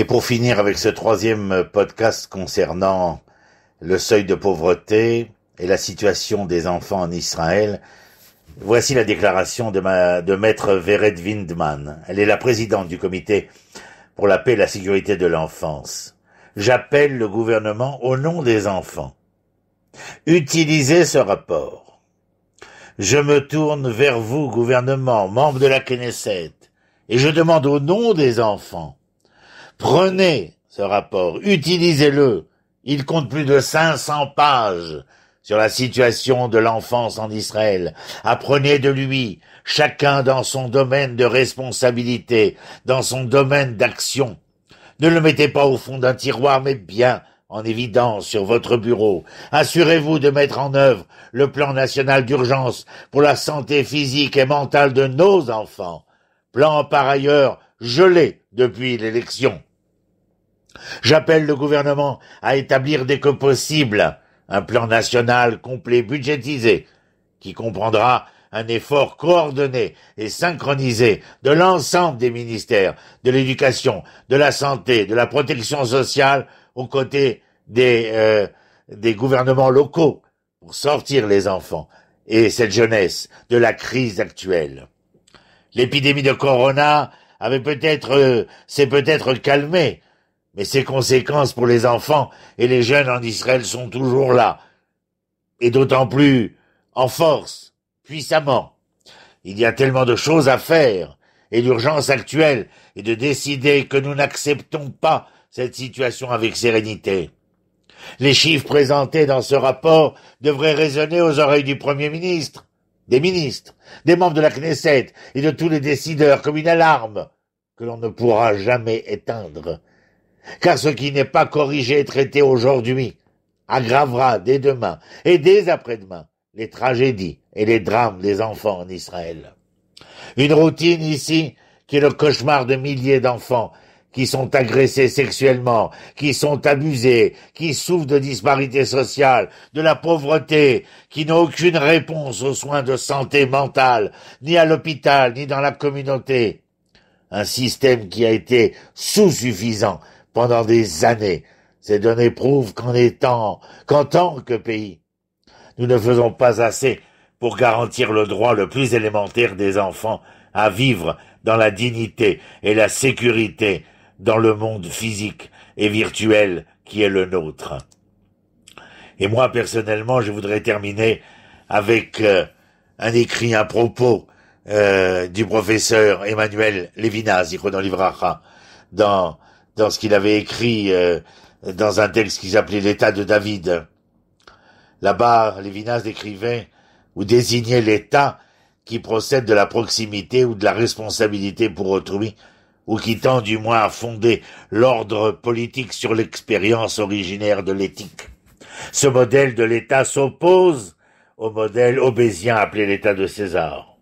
Et pour finir avec ce troisième euh, podcast concernant le seuil de pauvreté et la situation des enfants en Israël, voici la déclaration de, ma, de maître Vered Windman. Elle est la présidente du comité pour la paix et la sécurité de l'enfance. J'appelle le gouvernement au nom des enfants. Utilisez ce rapport. Je me tourne vers vous, gouvernement, membre de la Knesset, et je demande au nom des enfants Prenez ce rapport, utilisez-le. Il compte plus de 500 pages sur la situation de l'enfance en Israël. Apprenez de lui, chacun dans son domaine de responsabilité, dans son domaine d'action. Ne le mettez pas au fond d'un tiroir, mais bien en évidence sur votre bureau. Assurez-vous de mettre en œuvre le plan national d'urgence pour la santé physique et mentale de nos enfants. Plan par ailleurs gelé depuis l'élection. J'appelle le gouvernement à établir dès que possible un plan national complet budgétisé qui comprendra un effort coordonné et synchronisé de l'ensemble des ministères de l'éducation, de la santé, de la protection sociale aux côtés des, euh, gouvernements locaux pour sortir les enfants et cette jeunesse de la crise actuelle. L'épidémie de Corona avait peut-être, euh, s'est peut-être calmée, mais ses conséquences pour les enfants et les jeunes en Israël sont toujours là, et d'autant plus en force, puissamment. Il y a tellement de choses à faire, et l'urgence actuelle est de décider que nous n'acceptons pas cette situation avec sérénité. Les chiffres présentés dans ce rapport devraient résonner aux oreilles du Premier ministre, des ministres, des membres de la Knesset et de tous les décideurs comme une alarme que l'on ne pourra jamais éteindre car ce qui n'est pas corrigé et traité aujourd'hui aggravera dès demain et dès après-demain les tragédies et les drames des enfants en Israël. Une routine ici qui est le cauchemar de milliers d'enfants qui sont agressés sexuellement, qui sont abusés, qui souffrent de disparités sociales, de la pauvreté, qui n'ont aucune réponse aux soins de santé mentale, ni à l'hôpital, ni dans la communauté. Un système qui a été sous-suffisant pendant des années. Ces données prouvent qu'en étant, qu'en tant que pays, nous ne faisons pas assez pour garantir le droit le plus élémentaire des enfants à vivre dans la dignité et la sécurité dans le monde physique et virtuel qui est le nôtre. Et moi personnellement, je voudrais terminer avec euh, un écrit, à propos euh, du professeur Emmanuel Levinas, dans Livracha, dans dans ce qu'il avait écrit euh, dans un texte qu'ils appelaient l'État de David. Là-bas, Lévinas décrivait ou désignait l'État qui procède de la proximité ou de la responsabilité pour autrui, ou qui tend du moins à fonder l'ordre politique sur l'expérience originaire de l'éthique. Ce modèle de l'État s'oppose au modèle obésien appelé l'État de César.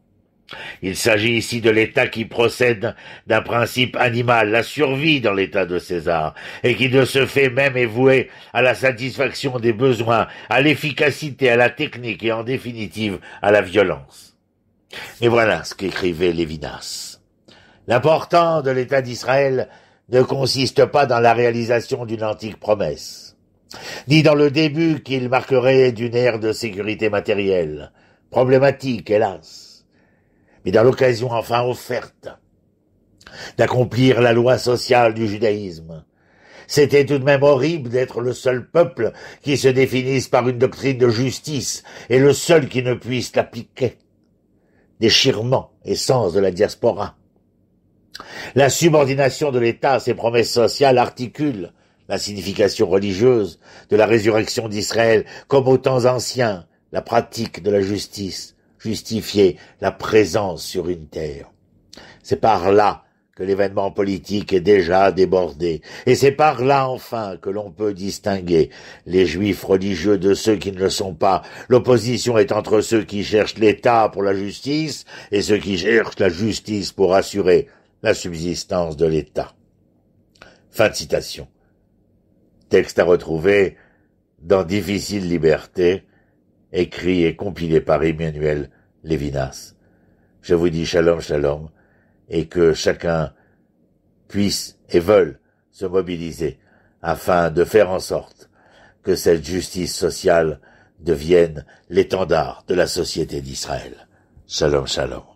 Il s'agit ici de l'État qui procède d'un principe animal, la survie dans l'État de César, et qui de ce fait même est voué à la satisfaction des besoins, à l'efficacité, à la technique et en définitive à la violence. Mais voilà ce qu'écrivait Lévinas. L'important de l'État d'Israël ne consiste pas dans la réalisation d'une antique promesse, ni dans le début qu'il marquerait d'une ère de sécurité matérielle, problématique hélas, mais dans l'occasion enfin offerte d'accomplir la loi sociale du judaïsme. C'était tout de même horrible d'être le seul peuple qui se définisse par une doctrine de justice et le seul qui ne puisse l'appliquer. Déchirement et sens de la diaspora. La subordination de l'État à ses promesses sociales articule la signification religieuse de la résurrection d'Israël comme aux temps anciens, la pratique de la justice, justifier la présence sur une terre. C'est par là que l'événement politique est déjà débordé, et c'est par là enfin que l'on peut distinguer les juifs religieux de ceux qui ne le sont pas. L'opposition est entre ceux qui cherchent l'État pour la justice et ceux qui cherchent la justice pour assurer la subsistance de l'État. Fin de citation. Texte à retrouver dans Difficile Liberté, écrit et compilé par Emmanuel Levinas. Je vous dis shalom, shalom, et que chacun puisse et veuille se mobiliser afin de faire en sorte que cette justice sociale devienne l'étendard de la société d'Israël. Shalom, shalom.